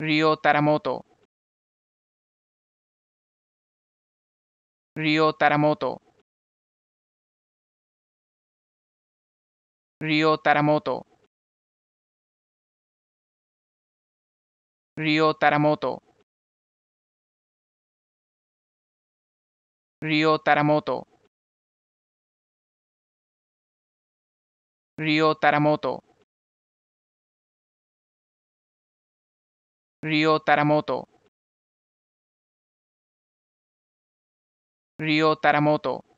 Río Taramoto. Río Taramoto. Río Taramoto. Río Taramoto. Río Taramoto. Río Taramoto. Río Taramoto. Río Taramoto.